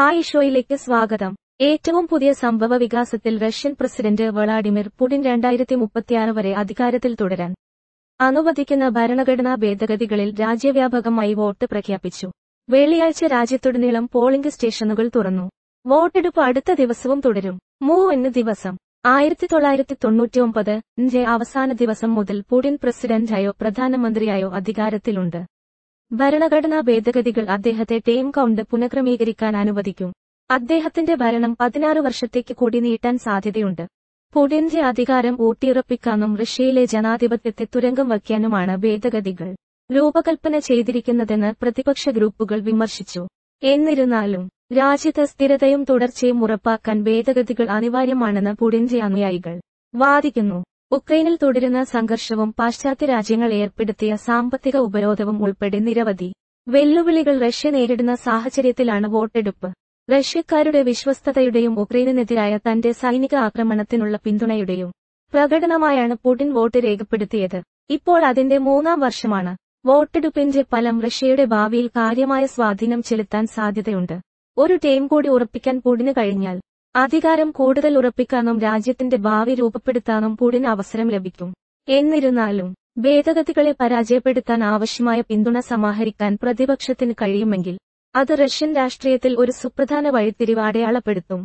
hi ഷോയിലേക്ക് സ്വാഗതം ഏറ്റവും പുതിയ സംഭവ വികാസത്തിൽ റഷ്യൻ പ്രസിഡന്റ് വ്ളാഡിമിർ പുടിൻ രണ്ടായിരത്തി മുപ്പത്തിയാറ് വരെ അധികാരത്തിൽ തുടരാൻ അനുവദിക്കുന്ന ഭരണഘടനാ ഭേദഗതികളിൽ രാജ്യവ്യാപകമായി വോട്ട് പ്രഖ്യാപിച്ചു വെള്ളിയാഴ്ച രാജ്യത്തുടനീളം പോളിംഗ് സ്റ്റേഷനുകൾ തുറന്നു വോട്ടെടുപ്പ് അടുത്ത ദിവസവും തുടരും എന്ന ദിവസം ആയിരത്തി തൊള്ളായിരത്തി തൊണ്ണൂറ്റിയൊമ്പത് അവസാന ദിവസം മുതൽ പുടിൻ പ്രസിഡന്റായോ പ്രധാനമന്ത്രിയായോ അധികാരത്തിലുണ്ട് ഭരണഘടനാ ഭേദഗതികൾ അദ്ദേഹത്തെ ടേം കൌണ്ട് പുനഃക്രമീകരിക്കാൻ അനുവദിക്കും അദ്ദേഹത്തിന്റെ ഭരണം പതിനാറ് വർഷത്തേക്ക് കൂടി നീട്ടാൻ സാധ്യതയുണ്ട് പുടിന്റെ അധികാരം ഊട്ടിയുറപ്പിക്കാനും റഷ്യയിലെ ജനാധിപത്യത്തെ തുരങ്കം വയ്ക്കാനുമാണ് ഭേദഗതികൾ രൂപകൽപ്പന ചെയ്തിരിക്കുന്നതെന്ന് പ്രതിപക്ഷ ഗ്രൂപ്പുകൾ വിമർശിച്ചു എന്നിരുന്നാലും രാജ്യത്ത് സ്ഥിരതയും തുടർച്ചയും ഉറപ്പാക്കാൻ ഭേദഗതികൾ അനിവാര്യമാണെന്ന് പുടിന്റെ അനുയായികൾ വാദിക്കുന്നു ഉക്രൈനിൽ തുടരുന്ന സംഘർഷവും പാശ്ചാത്യ രാജ്യങ്ങൾ ഏർപ്പെടുത്തിയ സാമ്പത്തിക ഉപരോധവും ഉൾപ്പെടെ നിരവധി വെല്ലുവിളികൾ റഷ്യ നേരിടുന്ന സാഹചര്യത്തിലാണ് വോട്ടെടുപ്പ് റഷ്യക്കാരുടെ വിശ്വസ്തതയുടെയും ഉക്രൈനിനെതിരായ തന്റെ സൈനിക ആക്രമണത്തിനുള്ള പിന്തുണയുടെയും പ്രകടനമായാണ് പുടിൻ വോട്ട് രേഖപ്പെടുത്തിയത് ഇപ്പോൾ അതിന്റെ മൂന്നാം വർഷമാണ് വോട്ടെടുപ്പിന്റെ ഫലം റഷ്യയുടെ ഭാവിയിൽ കാര്യമായ സ്വാധീനം ചെലുത്താൻ സാധ്യതയുണ്ട് ഒരു ടീം കൂടി ഉറപ്പിക്കാൻ പുടിന് കഴിഞ്ഞാൽ അധികാരം കൂടുതൽ ഉറപ്പിക്കാനും രാജ്യത്തിന്റെ ഭാവി രൂപപ്പെടുത്താനും പുടിന് അവസരം ലഭിക്കും എന്നിരുന്നാലും ഭേദഗതികളെ പരാജയപ്പെടുത്താൻ ആവശ്യമായ പിന്തുണ സമാഹരിക്കാൻ പ്രതിപക്ഷത്തിന് കഴിയുമെങ്കിൽ അത് റഷ്യൻ രാഷ്ട്രീയത്തിൽ ഒരു സുപ്രധാന വഴിത്തിരിവ് അടയാളപ്പെടുത്തും